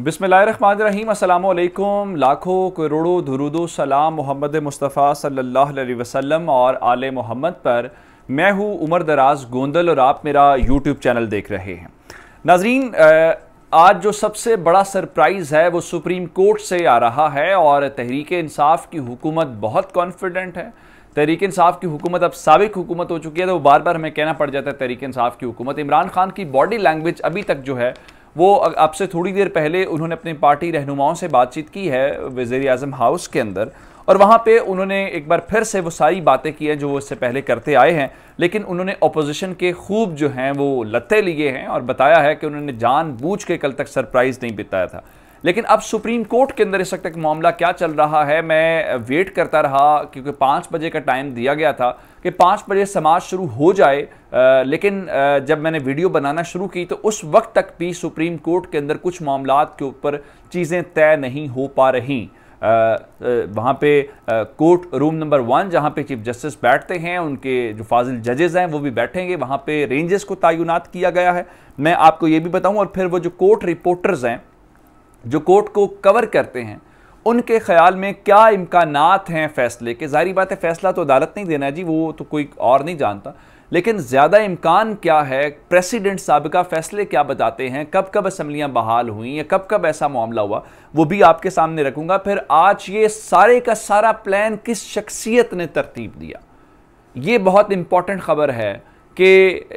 बिसमीम अल्लाम लाखों करोड़ों दरुदो सलाम मोहम्मद मुस्तफ़ा सल्लल्लाहु अलैहि वसल्लम और आल मोहम्मद पर मैं हूँ उमर दराज गोंदल और आप मेरा यूट्यूब चैनल देख रहे हैं नाजरीन आज जो सबसे बड़ा सरप्राइज़ है वो सुप्रीम कोर्ट से आ रहा है और तहरीक इंसाफ की हुकूमत बहुत कॉन्फिडेंट है तहरीक इंसाफ की हुकूमत अब सबक हुकूमत हो चुकी है तो बार बार हमें कहना पड़ जाता है तहरीक इंसाफ की हुकूमत इमरान खान की बॉडी लैंग्वेज अभी तक जो है वो अब से थोड़ी देर पहले उन्होंने अपनी पार्टी रहनुमाओं से बातचीत की है वज़ी अजम हाउस के अंदर और वहाँ पे उन्होंने एक बार फिर से वो सारी बातें की हैं जो वो इससे पहले करते आए हैं लेकिन उन्होंने अपोजिशन के खूब जो हैं वो लते लिए हैं और बताया है कि उन्होंने जानबूझ के कल तक सरप्राइज़ नहीं बिताया था लेकिन अब सुप्रीम कोर्ट के अंदर इस वक्त तक मामला क्या चल रहा है मैं वेट करता रहा क्योंकि पाँच बजे का टाइम दिया गया था कि पाँच बजे समाज शुरू हो जाए आ, लेकिन आ, जब मैंने वीडियो बनाना शुरू की तो उस वक्त तक भी सुप्रीम कोर्ट के अंदर कुछ मामला के ऊपर चीज़ें तय नहीं हो पा रही वहाँ पे कोर्ट रूम नंबर वन जहाँ पे चीफ जस्टिस बैठते हैं उनके जो फाजिल जजेज़ हैं वो भी बैठेंगे वहाँ पे रेंजेस को तयनत किया गया है मैं आपको ये भी बताऊँ और फिर वो जो कोर्ट रिपोर्टर्स हैं जो कोर्ट को कवर करते हैं उनके ख्याल में क्या इम्कान हैं फैसले के जारी बात है फैसला तो अदालत नहीं देना जी वो तो कोई और नहीं जानता लेकिन ज़्यादा इम्कान क्या है प्रेसिडेंट सबका फ़ैसले क्या बताते हैं कब कब असम्बलियाँ बहाल हुई या कब कब ऐसा मामला हुआ वो भी आपके सामने रखूँगा फिर आज ये सारे का सारा प्लान किस शख्सियत ने तरतीब दिया ये बहुत इंपॉर्टेंट खबर है कि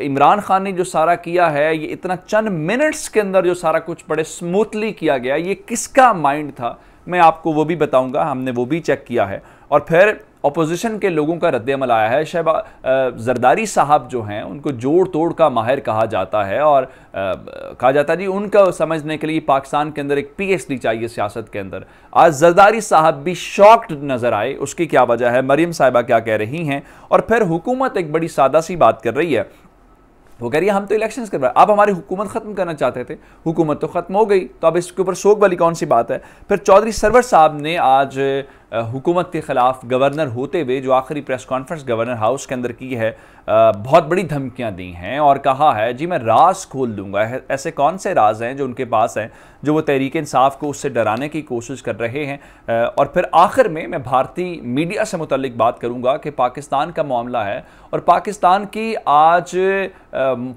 इमरान खान ने जो सारा किया है ये इतना चंद मिनट्स के अंदर जो सारा कुछ बड़े स्मूथली किया गया ये किसका माइंड था मैं आपको वो भी बताऊंगा हमने वो भी चेक किया है और फिर अपोजिशन के लोगों का रद्दमल आया है शहब जरदारी साहब जो हैं उनको जोड़ तोड़ का माहिर कहा जाता है और आ, कहा जाता है जी उनका समझने के लिए पाकिस्तान के अंदर एक पीएचडी चाहिए सियासत के अंदर आज जरदारी साहब भी शॉक्ड नज़र आए उसकी क्या वजह है मरीम साहिबा क्या कह रही हैं और फिर हुकूमत एक बड़ी सादा सी बात कर रही है वो कह रही है हम तो इलेक्शंस करवाए आप हमारी हुकूमत ख़त्म करना चाहते थे हुकूमत तो ख़त्म हो गई तो अब इसके ऊपर शोक वाली कौन सी बात है फिर चौधरी सरवर साहब ने आज हुकूमत के ख़िलाफ़ गवर्नर होते हुए जो आखिरी प्रेस कॉन्फ्रेंस गवर्नर हाउस के अंदर की है बहुत बड़ी धमकियां दी हैं और कहा है जी मैं राज खोल दूंगा ऐसे कौन से राज हैं जो उनके पास हैं जो वो तहरीक इंसाफ को उससे डराने की कोशिश कर रहे हैं और फिर आखिर में मैं भारतीय मीडिया से मुतलिक बात करूँगा कि पाकिस्तान का मामला है और पाकिस्तान की आज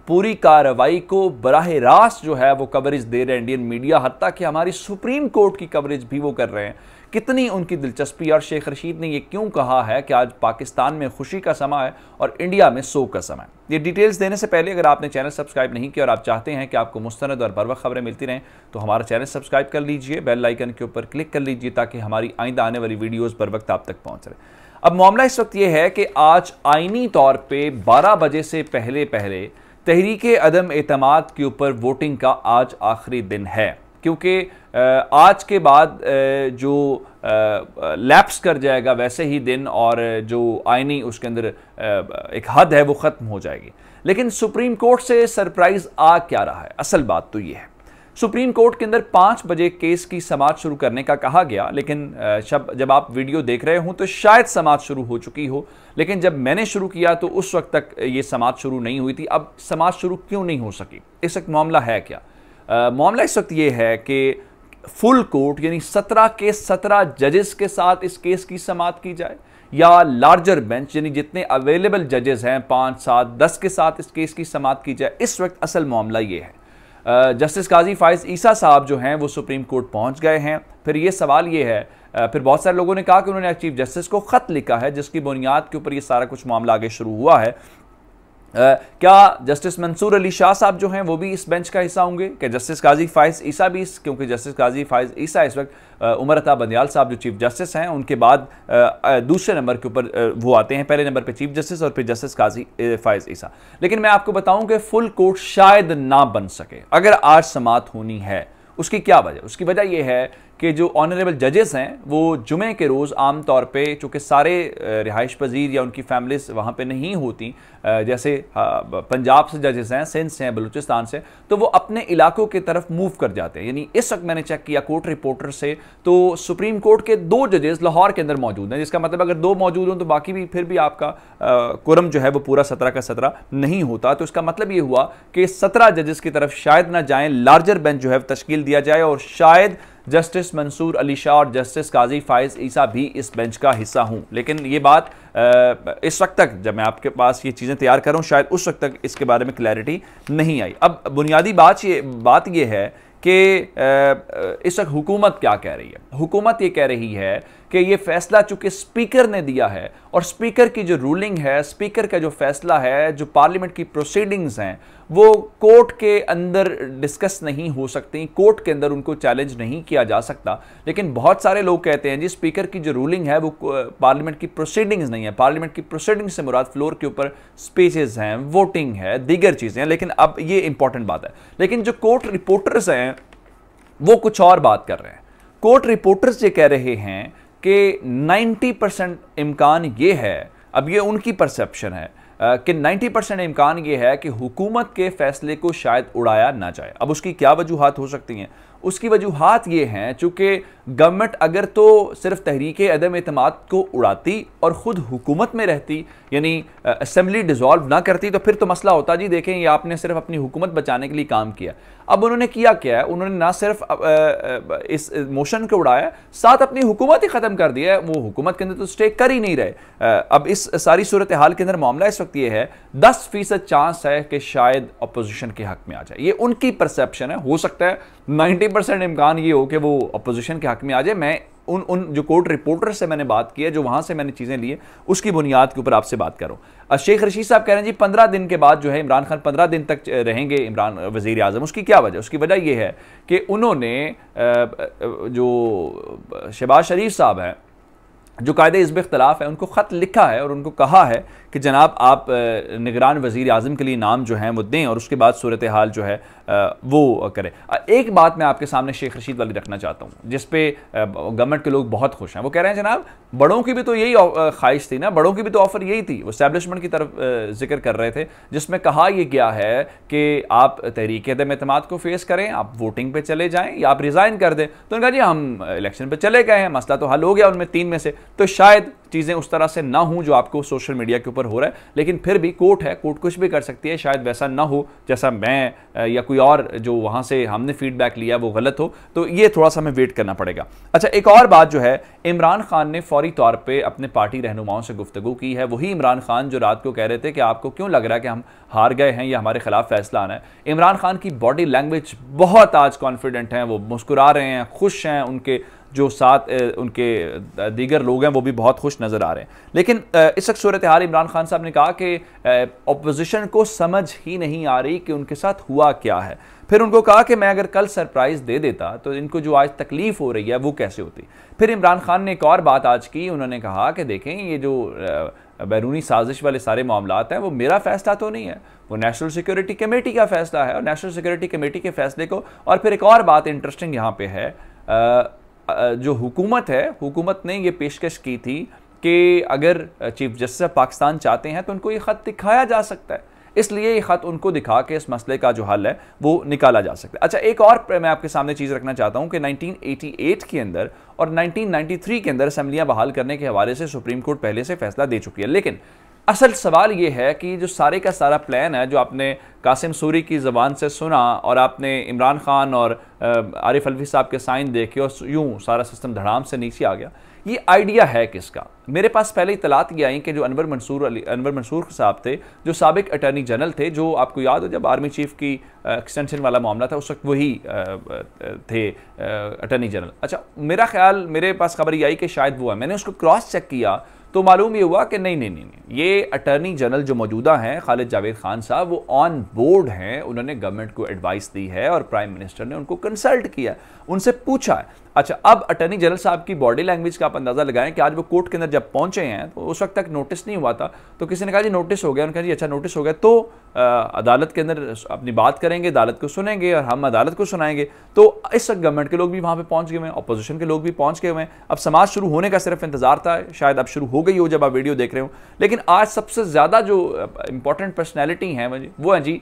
पूरी कार्रवाई को बराह रास्त जो है वो कवरेज दे रहे हैं इंडियन मीडिया हती कि हमारी सुप्रीम कोर्ट की कवरेज भी वो कर रहे हैं कितनी उनकी दिलचस्पी और शेख रशीद ने यह क्यों कहा है कि आज पाकिस्तान में खुशी का समय है और इंडिया में सो का समय है ये डिटेल्स देने से पहले अगर आपने चैनल सब्सक्राइब नहीं किया और आप चाहते हैं कि आपको मुस्तंद और बरवक खबरें मिलती रहें तो हमारा चैनल सब्सक्राइब कर लीजिए बेल लाइकन के ऊपर क्लिक कर लीजिए ताकि हमारी आइंदा आने वाली वीडियोज़ बर वक्त आप तक पहुँच रहे अब मामला इस वक्त ये है कि आज आइनी तौर पर बारह बजे से पहले पहले तहरीक अदम एतमाद के ऊपर वोटिंग का आज आखिरी दिन है क्योंकि आज के बाद जो लैप्स कर जाएगा वैसे ही दिन और जो आईनी उसके अंदर एक हद है वो ख़त्म हो जाएगी लेकिन सुप्रीम कोर्ट से सरप्राइज़ आ क्या रहा है असल बात तो ये है सुप्रीम कोर्ट के अंदर पाँच बजे केस की समाज शुरू करने का कहा गया लेकिन जब आप वीडियो देख रहे हो तो शायद समाज शुरू हो चुकी हो लेकिन जब मैंने शुरू किया तो उस वक्त तक ये समाज शुरू नहीं हुई थी अब समाज शुरू क्यों नहीं हो सकी इस एक मामला है क्या मामला इस वक्त ये है कि फुल कोर्ट यानी सत्रह के सत्रह जजेस के साथ इस केस की समाप्त की जाए या लार्जर बेंच यानी जितने अवेलेबल जजेस हैं पाँच सात दस के साथ इस केस की समाप्त की जाए इस वक्त असल मामला ये है जस्टिस काजी फाइज ईसा साहब जो हैं वो सुप्रीम कोर्ट पहुंच गए हैं फिर ये सवाल ये है फिर बहुत सारे लोगों ने कहा कि उन्होंने चीफ जस्टिस को ख़त लिखा है जिसकी बुनियाद के ऊपर ये सारा कुछ मामला आगे शुरू हुआ है क्या जस्टिस मंसूर अली शाह साहब जो हैं वो भी इस बेंच का हिस्सा होंगे क्या जस्टिस काजी फाइज ईसा भी इस क्योंकि जस्टिस काजी फाइज ईसा इस वक्त उमर अता बंदयाल साहब जो चीफ जस्टिस हैं उनके बाद दूसरे नंबर के ऊपर वो आते हैं पहले नंबर पे चीफ जस्टिस और फिर जस्टिस काजी फाइज ईसा लेकिन मैं आपको बताऊं कि फुल कोर्ट शायद ना बन सके अगर आज समात होनी है उसकी क्या वजह उसकी वजह यह है कि जो ऑनरेबल जजेस हैं वो जुमे के रोज़ आम तौर पे चूँकि सारे रिहाइश पजीर या उनकी फैमिलीज वहाँ पे नहीं होती जैसे हाँ, पंजाब से जजेस हैं सिंध से हैं बलूचिस्तान से तो वो अपने इलाकों की तरफ मूव कर जाते हैं यानी इस वक्त मैंने चेक किया कोर्ट रिपोर्टर से तो सुप्रीम कोर्ट के दो जजेस लाहौर के अंदर मौजूद हैं जिसका मतलब अगर दो मौजूद हों तो बाकी भी फिर भी आपका कुरम जो है वो पूरा सत्रह का सत्रह नहीं होता तो इसका मतलब ये हुआ कि सत्रह जजेस की तरफ शायद ना जाएँ लार्जर बेंच जो है तश्कील दिया जाए और शायद जस्टिस मंसूर अली शाह और जस्टिस काजी फायज ईसा भी इस बेंच का हिस्सा हूँ लेकिन ये बात इस वक्त तक जब मैं आपके पास ये चीज़ें तैयार करूँ शायद उस वक्त तक इसके बारे में क्लैरिटी नहीं आई अब बुनियादी बात ये बात यह है कि इस वक्त हुकूमत क्या कह रही है हुकूमत ये कह रही है कि ये फैसला चूंकि स्पीकर ने दिया है और स्पीकर की जो रूलिंग है स्पीकर का जो फैसला है जो पार्लियामेंट की प्रोसीडिंग्स हैं वो कोर्ट के अंदर डिस्कस नहीं हो सकती कोर्ट के अंदर उनको चैलेंज नहीं किया जा सकता लेकिन बहुत सारे लोग कहते हैं जी स्पीकर की जो रूलिंग है वो पार्लियामेंट की प्रोसीडिंग्स नहीं है पार्लियामेंट की प्रोसीडिंग्स से मुराद फ्लोर के ऊपर स्पीचेज हैं वोटिंग है दीगर चीज़ें हैं लेकिन अब ये इंपॉर्टेंट बात है लेकिन जो कोर्ट रिपोर्टर्स हैं वो कुछ और बात कर रहे हैं कोर्ट रिपोर्टर्स ये कह रहे हैं कि 90 परसेंट इम्कान ये है अब ये उनकी परसेप्शन है कि 90 परसेंट इम्कान ये है कि हुकूमत के फैसले को शायद उड़ाया ना जाए अब उसकी क्या वजूहत हो सकती हैं उसकी वजूहत ये हैं चूँकि गवर्नमेंट अगर तो सिर्फ तहरीक अदम अतम को उड़ाती और ख़ुद हुकूमत में रहती यानी असम्बली डिज़ोल्व ना करती तो फिर तो मसला होता जी देखें ये आपने सिर्फ अपनी हुकूमत बचाने के लिए काम किया अब उन्होंने किया क्या है उन्होंने ना सिर्फ इस मोशन को उड़ाया साथ अपनी हुकूमत ही ख़त्म कर दिया है वो हुकूमत के अंदर तो स्टे कर ही नहीं रहे अब इस सारी सूरत हाल के अंदर मामला इस वक्त ये है दस फीसद चांस है कि शायद अपोजिशन के हक में आ जाए ये उनकी परसेप्शन है हो सकता है 90 परसेंट इम्कान ये हो कि वो अपोजिशन के हक में आ जाए मैं उन उन जो कोर्ट रिपोर्टर से मैंने बात की है जो वहाँ से मैंने चीज़ें ली उसकी बुनियाद के ऊपर आपसे बात करो शेख रशीद साहब कह रहे हैं जी पंद्रह दिन के बाद जो है इमरान खान पंद्रह दिन तक रहेंगे इमरान वजीर अजम उसकी क्या वजह उसकी वजह यह है कि उन्होंने जो शहबाज शरीफ साहब हैं जो कायदे इसब इख्तलाफ है उनको ख़त लिखा है और उनको कहा है कि जनाब आप निगरान वज़ी अजम के लिए नाम जो है वो दें और उसके बाद सूरत हाल जो है वो करें एक बात मैं आपके सामने शेख रशीद वाली रखना चाहता हूँ जिस पे गवर्नमेंट के लोग बहुत खुश हैं वो कह रहे हैं जनाब बड़ों की भी तो यही ख्वाहिश थी ना बड़ों की भी तो ऑफ़र यही थी वो इस्टेबलिशमेंट की तरफ जिक्र कर रहे थे जिसमें कहा यह गया है कि आप तहरीक दम अहतम को फेस करें आप वोटिंग पर चले जाएँ या आप रिज़ाइन कर दें तो उन्होंने कहा जी हम इलेक्शन पर चले गए हैं मसला तो हल हो गया उनमें तीन में से तो शायद चीज़ें उस तरह से ना हों जो आपको सोशल मीडिया के ऊपर हो रहा है लेकिन फिर भी कोर्ट है कोर्ट कुछ भी कर सकती है शायद वैसा ना हो जैसा मैं या कोई और जो वहाँ से हमने फीडबैक लिया वो गलत हो तो ये थोड़ा सा हमें वेट करना पड़ेगा अच्छा एक और बात जो है इमरान खान ने फौरी तौर पर अपने पार्टी रहनुमाओं से गुफ्तु की है वही इमरान खान जो रात को कह रहे थे कि आपको क्यों लग रहा है कि हम हार गए हैं या हमारे खिलाफ फैसला आना है इमरान खान की बॉडी लैंग्वेज बहुत आज कॉन्फिडेंट हैं वो मुस्कुरा रहे हैं खुश हैं उनके जो साथ उनके दीगर लोग हैं वो भी बहुत खुश नज़र आ रहे हैं लेकिन इस वक्त सूरत हाल इमरान खान साहब ने कहा कि अपोजिशन को समझ ही नहीं आ रही कि उनके साथ हुआ क्या है फिर उनको कहा कि मैं अगर कल सरप्राइज़ दे देता तो इनको जो आज तकलीफ़ हो रही है वो कैसे होती फिर इमरान खान ने एक और बात आज की उन्होंने कहा कि देखें ये जो बैरूनी साजिश वाले सारे मामला हैं वो मेरा फैसला तो नहीं है वो नेशनल सिक्योरिटी कमेटी का फैसला है और नेशनल सिक्योरिटी कमेटी के फैसले को और फिर एक और बात इंटरेस्टिंग यहाँ पे है आ, जो हुकूमत है हुकूमत ने ये पेशकश की थी कि अगर चीफ जस्टिस ऑफ पाकिस्तान चाहते हैं तो उनको ये ख़त दिखाया जा सकता है इसलिए ये ख़त उनको दिखा के इस मसले का जो हल है वो निकाला जा सकता है अच्छा एक और मैं आपके सामने चीज़ रखना चाहता हूँ कि 1988 के अंदर और 1993 के अंदर असम्बलियाँ बहाल करने के हवाले से सुप्रीम कोर्ट पहले से फैसला दे चुकी है लेकिन असल सवाल ये है कि जो सारे का सारा प्लान है जो आपने कासिम सूरी की ज़बान से सुना और आपने इमरान खान और आरिफ अलवी साहब के साइन देखे और यूँ सारा सिस्टम धड़ाम से नीचे आ गया ये आइडिया है किसका मेरे पास पहले इतलात ये आई कि जो अनवर मंसूर अली अनवर मंसूर साहब थे जो सबक अटर्नी जनरल थे जो आपको याद हो जब आर्मी चीफ की एक्सटेंशन वाला मामला था उस वक्त वही थे अटर्नी जनरल अच्छा मेरा ख्याल मेरे पास खबर ये आई कि शायद वो है मैंने उसको क्रॉस चेक किया तो मालूम ये हुआ कि नहीं नहीं नहीं नहीं ये अटर्नी जनरल जो मौजूदा हैं खालिद जावेद खान साहब वो ऑन बोर्ड हैं उन्होंने गवर्नमेंट को एडवाइस दी है और प्राइम मिनिस्टर ने उनको कंसल्ट किया उनसे पूछा है अच्छा अब अटर्नी जनरल साहब की बॉडी लैंग्वेज का आप अंदाज़ा लगाएं कि आज वो कोर्ट के अंदर जब पहुंचे हैं तो उस वक्त तक नोटिस नहीं हुआ था तो किसी ने कहा जी नोटिस हो गया उनका जी अच्छा नोटिस हो गया तो आ, अदालत के अंदर अपनी बात करेंगे अदालत को सुनेंगे और हम अदालत को सुनाएंगे तो इस वक्त गवर्नमेंट के लोग भी वहां पर पहुंच गए हुए हैं अपोजिशन के लोग भी पहुंच गए हुए हैं अब समाज शुरू होने का सिर्फ इंतजार था शायद अब शुरू हो हो गई हो जब आप वीडियो देख रहे हो लेकिन आज सबसे ज़्यादा जो इंपॉर्टेंट पर्सनैलिटी हैं वो हैं जी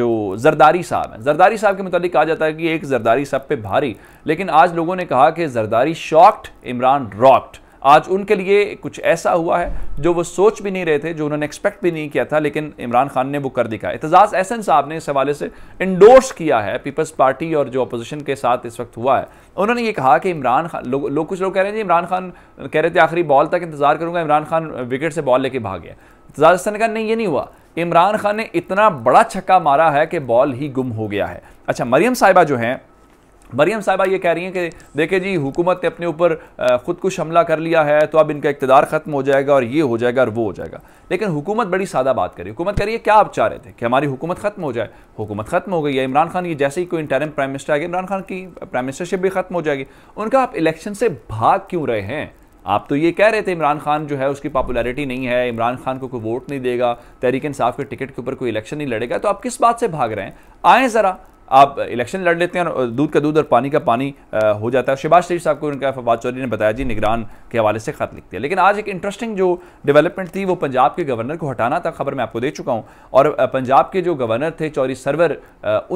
जो जरदारी साहब हैं जरदारी साहब के मुतालिक कहा जाता है कि एक जरदारी साहब पे भारी लेकिन आज लोगों ने कहा कि जरदारी शॉक्ड इमरान रॉक्ड आज उनके लिए कुछ ऐसा हुआ है जो वो सोच भी नहीं रहे थे जो उन्होंने एक्सपेक्ट भी नहीं किया था लेकिन इमरान खान ने वो कर दिखा एतजाज़ एहसन साहब ने इस हवाले से इंडोर्स किया है पीपल्स पार्टी और जो अपोजिशन के साथ इस वक्त हुआ है उन्होंने ये कहा कि इमरान खान लोग लो, कुछ लोग कह रहे हैं जी इमरान खान कह रहे थे आखिरी बॉल तक इंतजार करूंगा इमरान खान विकेट से बॉल लेके भाग गया एतजाज़ एहसन ने नहीं ये नहीं हुआ इमरान खान ने इतना बड़ा छक्का मारा है कि बॉल ही गुम हो गया है अच्छा मरियम साहिबा जो हैं मरीम साहिबा ये कह रही हैं कि देखे जी हुकूमत ने अपने ऊपर ख़ुदकुश हमला कर लिया है तो अब इनका इकतदार ख़त्म हो जाएगा और ये हो जाएगा और वो हो जाएगा लेकिन हुकूमत बड़ी सादा बात करी हुकूमत कह रही है क्या आप चाह रहे थे कि हमारी हुकूमत ख़त्म हो जाए हुकूमत ख़त्म हो गई है इमरान खान ये जैसे ही कोई इंटरम प्राइम मिनिस्टर आ गया इमरान खान की प्राइम मिनिस्टरशिप भी ख़त्म हो जाएगी उनका आप इलेक्शन से भाग क्यों रहे हैं आप तो ये कह रहे थे इमरान खान जो है उसकी पॉपुलैरिटी नहीं है इमरान खान को कोई वोट नहीं देगा तहरीक इंसाफ के टिकट के ऊपर कोई इलेक्शन नहीं लड़ेगा तो आप किस बात से भाग रहे हैं आएँ ज़रा आप इलेक्शन लड़ लेते हैं और दूध का दूध और पानी का पानी हो जाता है शिबाज शरीफ साहब को उनका फवाद चौधरी ने बताया जी निगरान के हवाले से खत लिखते हैं लेकिन आज एक इंटरेस्टिंग जो डेवलपमेंट थी वो पंजाब के गवर्नर को हटाना था खबर मैं आपको दे चुका हूँ और पंजाब के जो गवर्नर थे चौरी सरवर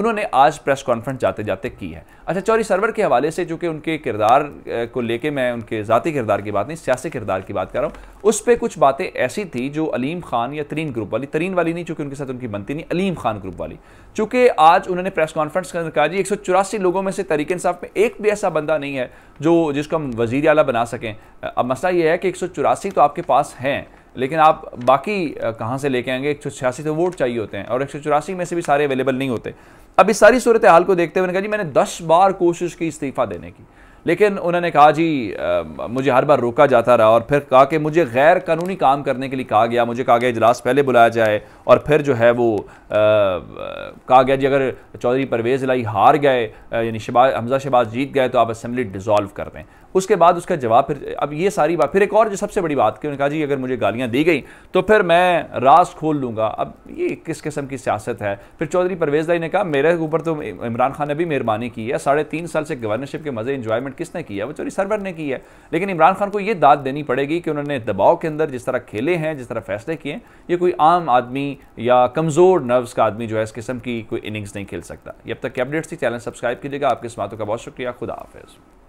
उन्होंने आज प्रेस कॉन्फ्रेंस जाते जाते की है अच्छा चौरी सरवर के हवाले से चूँकि उनके किरदार को लेके मैं उनके ज़ाती किरदार की बात नहीं सियासी किरदार की बात कर रहा हूँ उस पर कुछ बातें ऐसी थी जो अलीम खान या तरीन ग्रुप वाली तरीन वाली नहीं चूँकि उनके साथ उनकी बनती नहीं अलीम खान ग्रुप वाली चूँकि आज उन्होंने प्रेस कॉन्फ्रेंस के अंदर कहा जी एक लोगों में से तरीक इंसाफ में एक भी ऐसा बंदा नहीं है जो जिसको हम वजीर अला बना सकें अब मसला यह है कि एक तो आपके पास हैं लेकिन आप बाकी कहाँ से लेके आएंगे एक तो वोट चाहिए होते हैं और एक में से भी सारे अवेलेबल नहीं होते अब इस सारी सूरत हाल को देखते हुए कहा जी मैंने दस बार कोशिश की इस्तीफ़ा देने की लेकिन उन्होंने कहा जी आ, मुझे हर बार रोका जाता रहा और फिर कहा कि मुझे गैर कानूनी काम करने के लिए कहा गया मुझे कहा गया इजलास पहले बुलाया जाए और फिर जो है वो कहा गया जी अगर चौधरी परवेज़ लाई हार गए यानी शबाज हमजा शबाज जीत गए तो आप असम्बली डिजॉल्व कर दें उसके बाद उसका जवाब फिर अब ये सारी बात फिर एक और जो सबसे बड़ी बात की उन्होंने कहा जी अगर मुझे गालियाँ दी गई तो फिर मैं रास खोल लूँगा अब ये किस किस्म की सियासत है फिर चौधरी परवेज़ लाई ने कहा मेरे ऊपर तो इमरान खान ने भी मेहरबानी की है साढ़े तीन साल से गवर्नरशिप के मज़े इंजॉयमेंट डेवलपमेंट किसने की है वो चोरी सरवर ने की है लेकिन इमरान खान को ये दाद देनी पड़ेगी कि उन्होंने दबाव के अंदर जिस तरह खेले हैं जिस तरह फैसले किए ये कोई आम आदमी या कमज़ोर नर्व्स का आदमी जो है इस किस्म की कोई इनिंग्स नहीं खेल सकता जब तक की अपडेट्स थी चैनल सब्सक्राइब कीजिएगा आपके इस बातों का बहुत शुक्रिया खुदा हाफिज़